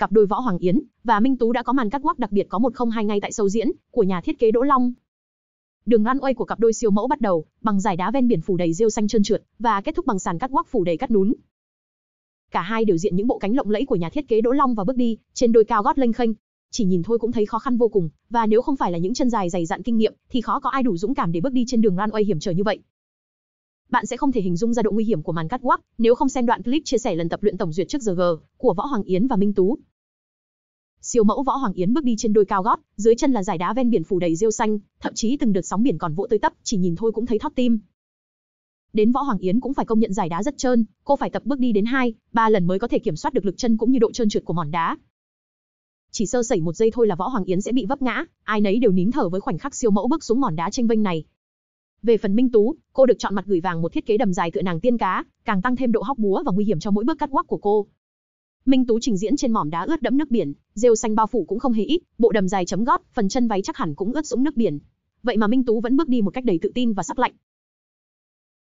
cặp đôi Võ Hoàng Yến và Minh Tú đã có màn cắt quắc đặc biệt có một không hai ngay tại sâu diễn của nhà thiết kế Đỗ Long. Đường lăn quay của cặp đôi siêu mẫu bắt đầu bằng giải đá ven biển phủ đầy rêu xanh trơn trượt và kết thúc bằng sàn cắt quắc phủ đầy cắt nún. Cả hai đều diện những bộ cánh lộng lẫy của nhà thiết kế Đỗ Long và bước đi trên đôi cao gót lênh khênh. Chỉ nhìn thôi cũng thấy khó khăn vô cùng, và nếu không phải là những chân dài dày dặn kinh nghiệm thì khó có ai đủ dũng cảm để bước đi trên đường lăn quay hiểm trở như vậy bạn sẽ không thể hình dung ra độ nguy hiểm của màn cắt walk nếu không xem đoạn clip chia sẻ lần tập luyện tổng duyệt trước giờ G của Võ Hoàng Yến và Minh Tú siêu mẫu võ hoàng yến bước đi trên đôi cao gót, dưới chân là dải đá ven biển phủ đầy rêu xanh, thậm chí từng đợt sóng biển còn vỗ tới tấp, chỉ nhìn thôi cũng thấy thót tim. Đến võ hoàng yến cũng phải công nhận dải đá rất trơn, cô phải tập bước đi đến hai, ba lần mới có thể kiểm soát được lực chân cũng như độ trơn trượt của mòn đá. Chỉ sơ sẩy một giây thôi là võ hoàng yến sẽ bị vấp ngã, ai nấy đều nín thở với khoảnh khắc siêu mẫu bước xuống mòn đá tranh vênh này. Về phần Minh Tú, cô được chọn mặt gửi vàng một thiết kế đầm dài tựa nàng tiên cá, càng tăng thêm độ hóc búa và nguy hiểm cho mỗi bước cắt quắc của cô. Minh Tú trình diễn trên mỏm đá ướt đẫm nước biển, rêu xanh bao phủ cũng không hề ít, bộ đầm dài chấm gót, phần chân váy chắc hẳn cũng ướt sũng nước biển. Vậy mà Minh Tú vẫn bước đi một cách đầy tự tin và sắc lạnh,